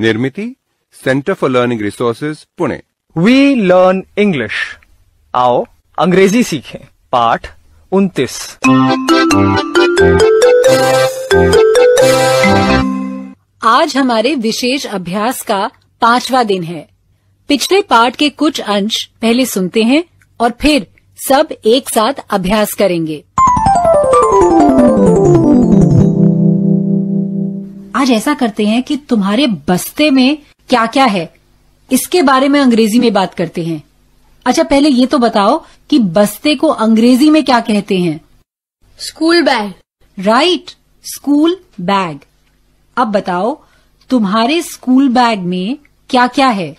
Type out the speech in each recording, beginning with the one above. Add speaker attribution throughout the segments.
Speaker 1: निर्मित centre for learning resources Pune we learn English आओ अंग्रेजी सीखें पाठ उन्तीस आज हमारे विशेष अभ्यास का पांचवा दिन है पिछले पाठ के कुछ अंश पहले सुनते हैं और फिर सब एक साथ अभ्यास करेंगे आज ऐसा करते हैं कि तुम्हारे बस्ते में क्या क्या है इसके बारे में अंग्रेजी में बात करते हैं अच्छा पहले ये तो बताओ कि बस्ते को अंग्रेजी में क्या कहते हैं school bag right school bag अब बताओ तुम्हारे स्कूल बैग में क्या क्या है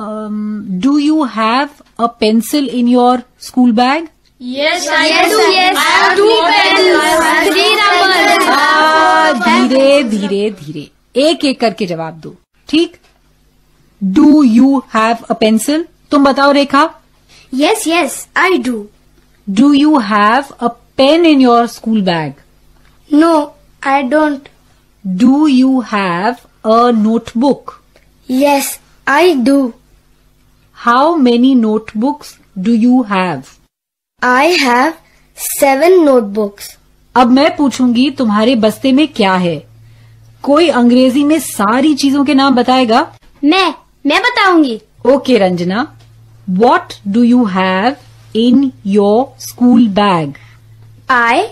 Speaker 1: do you have a pencil in your school bag Yes, I yes, do. Yes, I Three ah, धीरे धीरे धीरे एक एक करके जवाब दो ठीक do you have a pencil तुम बताओ Rekha yes yes I do do you have a pen in your school bag no I don't do you have a notebook yes I do how many notebooks do you have I have seven notebooks अब मैं पूछूंगी तुम्हारे बस्ते में क्या है कोई अंग्रेजी में सारी चीजों के नाम बताएगा मैं मैं बताऊंगी okay okay, Ranjana what do you have in your school bag I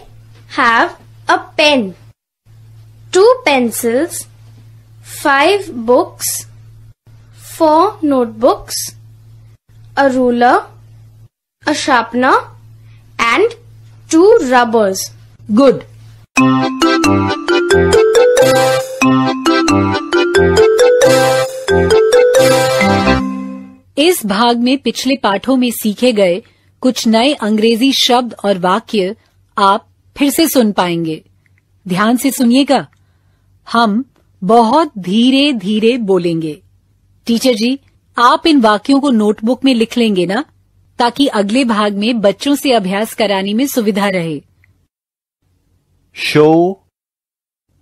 Speaker 1: have a pen two pencils five books four notebooks a ruler a sharpener two rubbers. Good. इस भाग में पिछले पाठों में सीखे गए कुछ नए अंग्रेजी शब्द और वाक्य आप फिर से सुन पाएंगे ध्यान से सुनिएगा हम बहुत धीरे धीरे बोलेंगे टीचर जी आप इन वाक्यों को नोटबुक में लिख लेंगे ना ताकि अगले भाग में बच्चों से अभ्यास कराने में सुविधा रहे show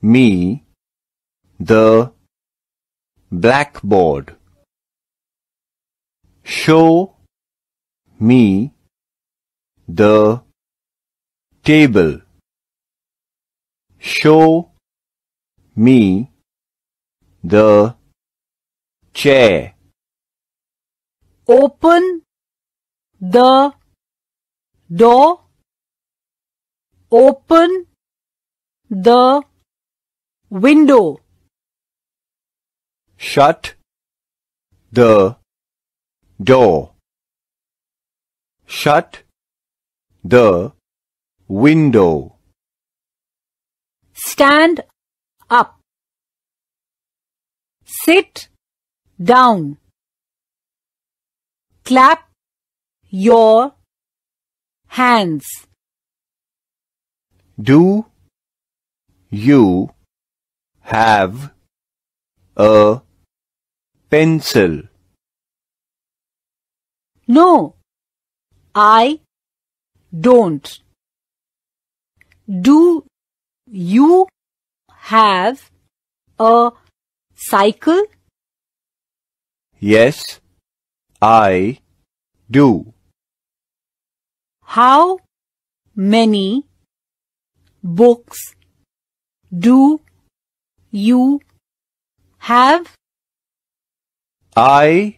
Speaker 1: me the black board show me the table show me the chair open the door open the window shut the door shut the window stand up sit down clap your hands. Do you have a pencil? No, I don't. Do you have a cycle? Yes, I do. How many books do you have? I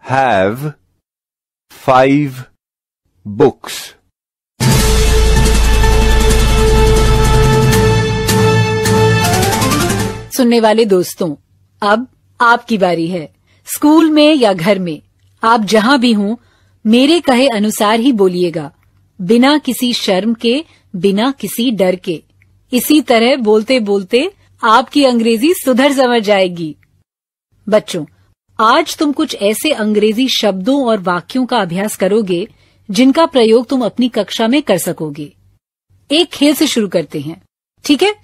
Speaker 1: have five books. सुनने वाले दोस्तों अब आपकी बारी है school में या घर में आप जहां भी हों मेरे कहे अनुसार ही बोलिएगा बिना किसी शर्म के बिना किसी डर के इसी तरह बोलते बोलते आपकी अंग्रेजी सुधर समझ जाएगी बच्चों आज तुम कुछ ऐसे अंग्रेजी शब्दों और वाक्यों का अभ्यास करोगे जिनका प्रयोग तुम अपनी कक्षा में कर सकोगे एक खेल से शुरू करते हैं ठीक है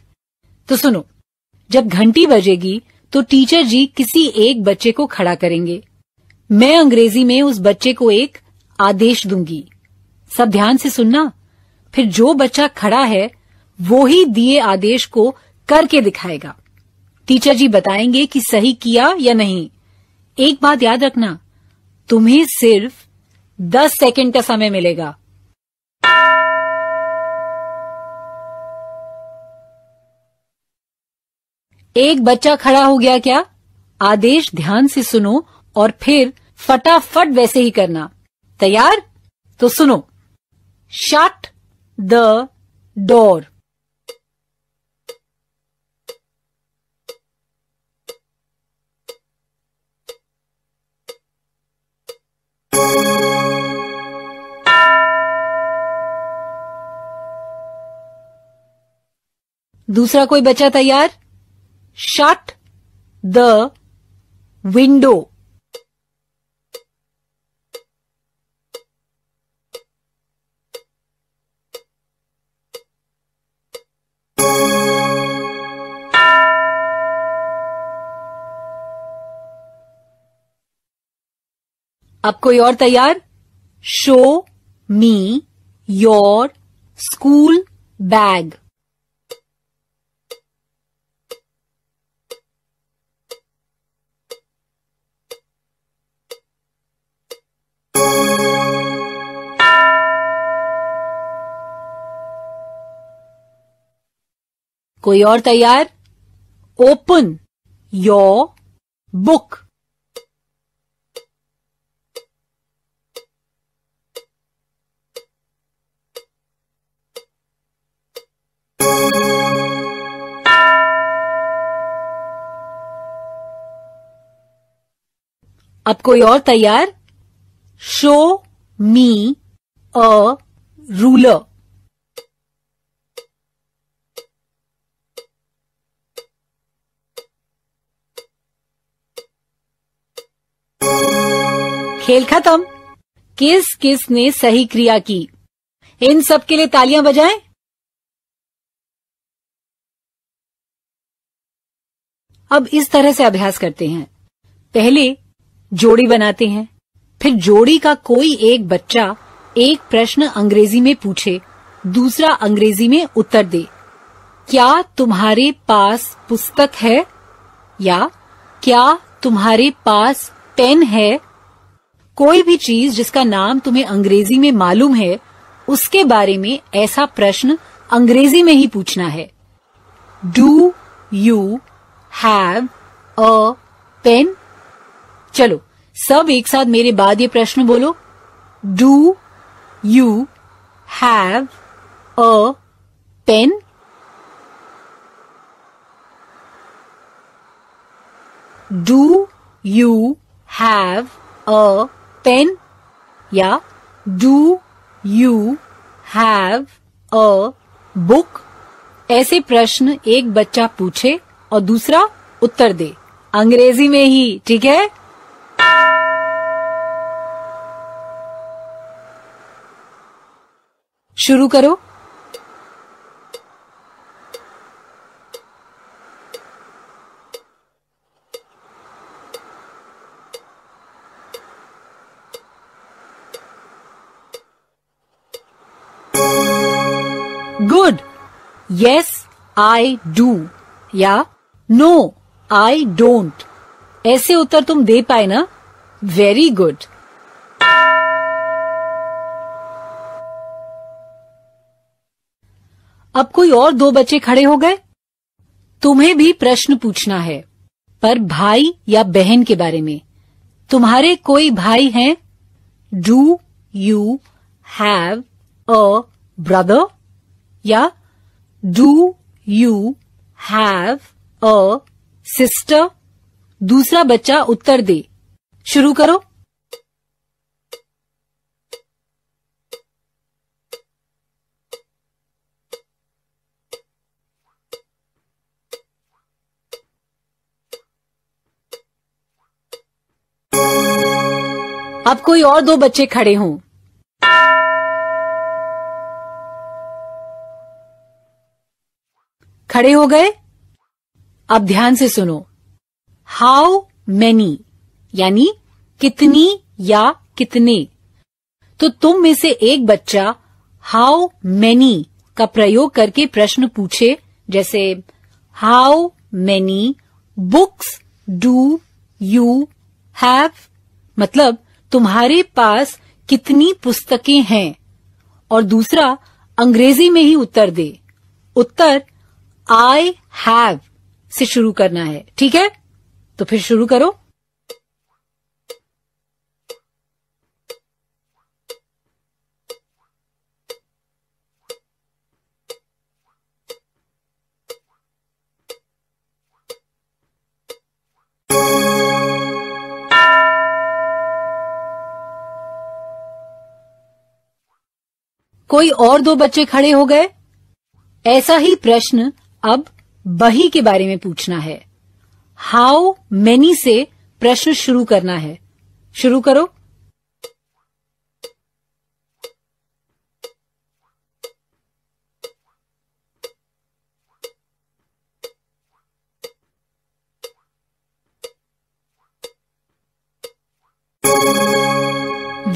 Speaker 1: तो सुनो जब घंटी बजेगी तो टीचर जी किसी एक बच्चे को खड़ा करेंगे मैं अंग्रेजी में उस बच्चे को एक आदेश दूंगी सब ध्यान से सुनना फिर जो बच्चा खड़ा है वो ही दिए आदेश को करके दिखाएगा टीचर जी बताएंगे कि सही किया या नहीं एक बात याद रखना तुम्हें सिर्फ दस सेकंड का समय मिलेगा एक बच्चा खड़ा हो गया क्या आदेश ध्यान से सुनो और फिर फटाफट वैसे ही करना तैयार तो सुनो शट द डोर दूसरा कोई बच्चा तैयार शट द विंडो अब कोई और तैयार show me your school bag कोई और तैयार ओपन योर बुक कोई और तैयार शो मी अ रूलर खेल खत्म किस किस ने सही क्रिया की इन सब के लिए तालियां बजाएं अब इस तरह से अभ्यास करते हैं पहले जोड़ी बनाते हैं फिर जोड़ी का कोई एक बच्चा एक प्रश्न अंग्रेजी में पूछे दूसरा अंग्रेजी में उत्तर दे क्या तुम्हारे पास पुस्तक है या क्या तुम्हारे पास पेन है कोई भी चीज जिसका नाम तुम्हें अंग्रेजी में मालूम है उसके बारे में ऐसा प्रश्न अंग्रेजी में ही पूछना है do you have a pen चलो सब एक साथ मेरे बाद ये प्रश्न बोलो do you have a pen do you have a pen या do you have a book ऐसे प्रश्न एक बच्चा पूछे और दूसरा उत्तर दे अंग्रेजी में ही ठीक है शुरू करो गुड यस आई डू या नो आई डोंट ऐसे उत्तर तुम दे पाए ना वेरी गुड अब कोई और दो बच्चे खड़े हो गए तुम्हें भी प्रश्न पूछना है पर भाई या बहन के बारे में तुम्हारे कोई भाई हैं do you have a brother या do you have a sister दूसरा बच्चा उत्तर दे शुरू करो अब कोई और दो बच्चे खड़े हों खड़े हो गए अब ध्यान से सुनो हाउ मैनी यानी कितनी या कितने तो तुम में से एक बच्चा हाउ मैनी का प्रयोग करके प्रश्न पूछे जैसे how many books do you have मतलब तुम्हारे पास कितनी पुस्तकें हैं और दूसरा अंग्रेजी में ही उत्तर दे उत्तर आई हैव से शुरू करना है ठीक है तो फिर शुरू करो कोई और दो बच्चे खड़े हो गए ऐसा ही प्रश्न अब बही के बारे में पूछना है हाउ मेनी से प्रश्न शुरू करना है शुरू करो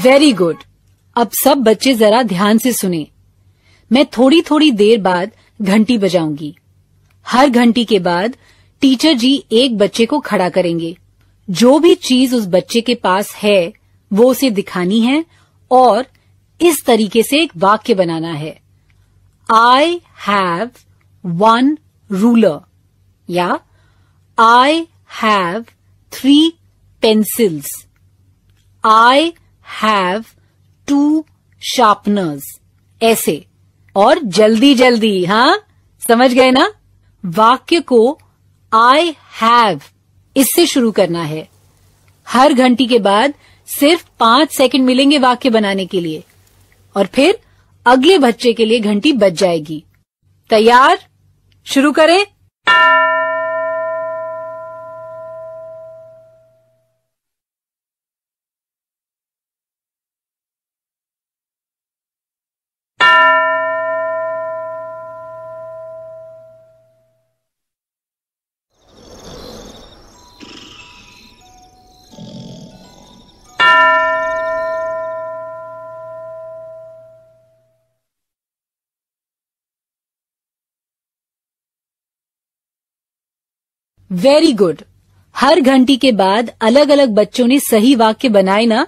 Speaker 1: वेरी गुड अब सब बच्चे जरा ध्यान से सुने मैं थोड़ी थोड़ी देर बाद घंटी बजाऊंगी हर घंटी के बाद टीचर जी एक बच्चे को खड़ा करेंगे जो भी चीज उस बच्चे के पास है वो उसे दिखानी है और इस तरीके से एक वाक्य बनाना है आई हैव वन रूलर या I have three pencils I have two sharpeners ऐसे और जल्दी जल्दी हाँ समझ गए ना वाक्य को आई हैव इससे शुरू करना है हर घंटी के बाद सिर्फ पांच सेकंड मिलेंगे वाक्य बनाने के लिए और फिर अगले बच्चे के लिए घंटी बच जाएगी तैयार शुरू करें वेरी गुड हर घंटी के बाद अलग अलग बच्चों ने सही वाक्य बनाए ना